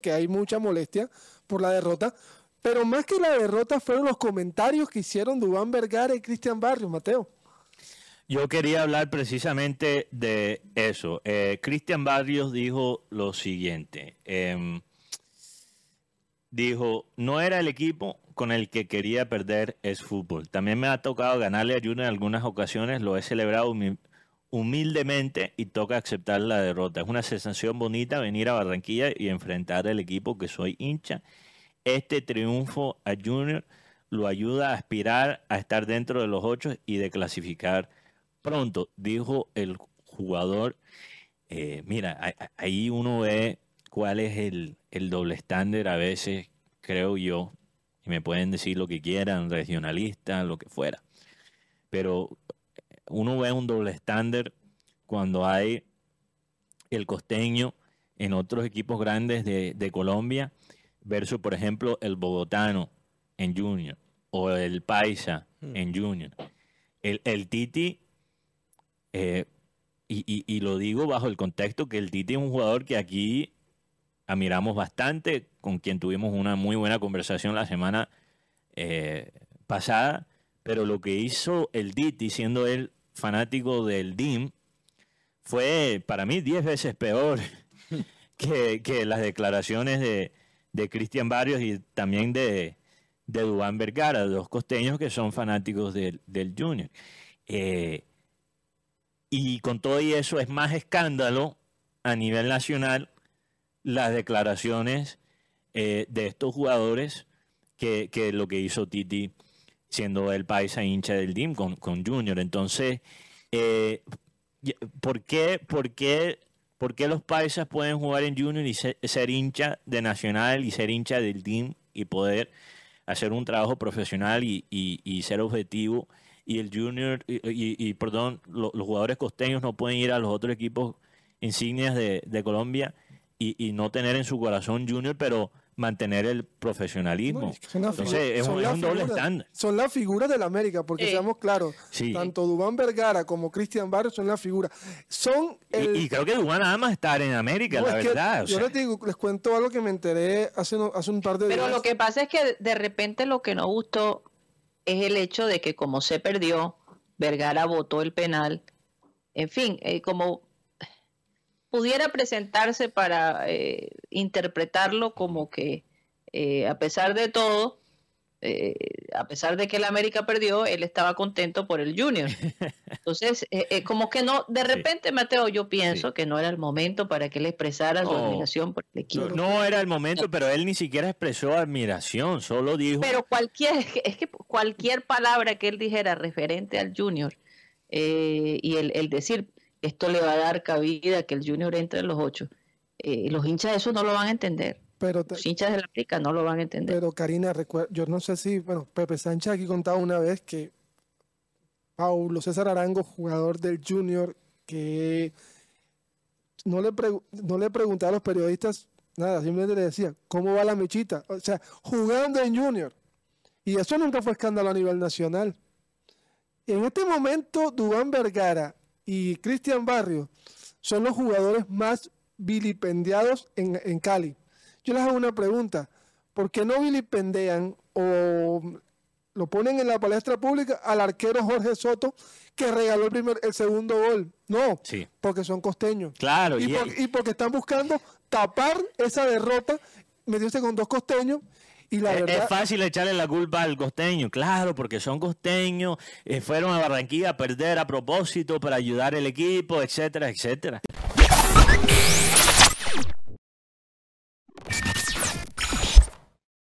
que hay mucha molestia por la derrota. Pero más que la derrota fueron los comentarios que hicieron Dubán Vergara y Cristian Barrios, Mateo. Yo quería hablar precisamente de eso. Eh, Cristian Barrios dijo lo siguiente. Em, dijo, no era el equipo con el que quería perder es fútbol. También me ha tocado ganarle a Juno en algunas ocasiones, lo he celebrado mi humildemente y toca aceptar la derrota. Es una sensación bonita venir a Barranquilla y enfrentar al equipo que soy hincha. Este triunfo a Junior lo ayuda a aspirar a estar dentro de los ocho y de clasificar pronto, dijo el jugador. Eh, mira, ahí uno ve cuál es el, el doble estándar a veces, creo yo, y me pueden decir lo que quieran, regionalista, lo que fuera. Pero uno ve un doble estándar cuando hay el costeño en otros equipos grandes de, Colombia versus, por ejemplo, el bogotano en Junior o el paisa hmm. en Junior. El, Titi, eh, y, lo digo bajo el contexto que el Titi es un jugador que aquí admiramos bastante, con quien tuvimos una muy buena conversación la semana eh, pasada, pero lo que hizo el Titi, siendo él fanático del DIM, fue para mí 10 veces peor que, las declaraciones de, de Cristian Barrios y también de, de Dubán Vergara, dos costeños que son fanáticos del, Junior. Eh, y con todo y eso es más escándalo a nivel nacional las declaraciones eh, de estos jugadores que, que, lo que hizo Titi siendo el paisa hincha del DIM con, con Junior. Entonces, eh, ¿por, qué, por, qué, los paisas pueden jugar en Junior y ser, hincha de Nacional y ser hincha del DIM y poder hacer un trabajo profesional y, y, ser objetivo? Y el Junior, y, perdón, los jugadores costeños no pueden ir a los otros equipos insignias de Colombia y, no tener en su corazón Junior, pero mantener el profesionalismo. es, un, doble Son las figuras del América, porque seamos claros, tanto Dubán Vergara como Cristian Barrios son las figuras. Son y, creo que Dubán ama estar en América, la verdad. Yo les, les cuento algo que me enteré hace, hace un par de días. Pero lo que pasa es que de repente lo que no gustó es el hecho de que como se perdió, Vergara votó el penal. En fin, eh, como pudiera presentarse para eh, interpretarlo como que eh, a pesar de todo, eh, a pesar de que el América perdió, él estaba contento por el Junior. Entonces, como que no, de repente, Mateo, yo pienso que no era el momento para que él expresara su admiración por el equipo. No era el momento, pero él ni siquiera expresó admiración, solo dijo. Pero cualquier, es que cualquier palabra que él dijera referente al Junior. y el, decir esto le va a dar cabida que el Junior entre en los ocho. Eh, los hinchas de eso no lo van a entender. los hinchas de la América no lo van a entender. Pero Karina, yo no sé si, bueno, Pepe Sánchez aquí contaba una vez que Paulo César Arango, jugador del Junior, que no le, le preguntaba a los periodistas nada, simplemente le decía, ¿cómo va la mechita? O sea, jugando en Junior. Y eso nunca fue escándalo a nivel nacional. En este momento, Dubán Vergara y Cristian Barrio son los jugadores más vilipendiados en, en Cali. Yo les hago una pregunta. ¿Por qué no vilipendean o lo ponen en la palestra pública al arquero Jorge Soto que regaló el primer el segundo gol. No, sí. porque son costeños. Claro, y, y porque están buscando tapar esa derrota, metiéndose con dos costeños eh, es, fácil echarle la culpa al costeño, claro, porque son costeños, eh, fueron a Barranquilla a perder a propósito para ayudar al equipo, etcétera, etcétera.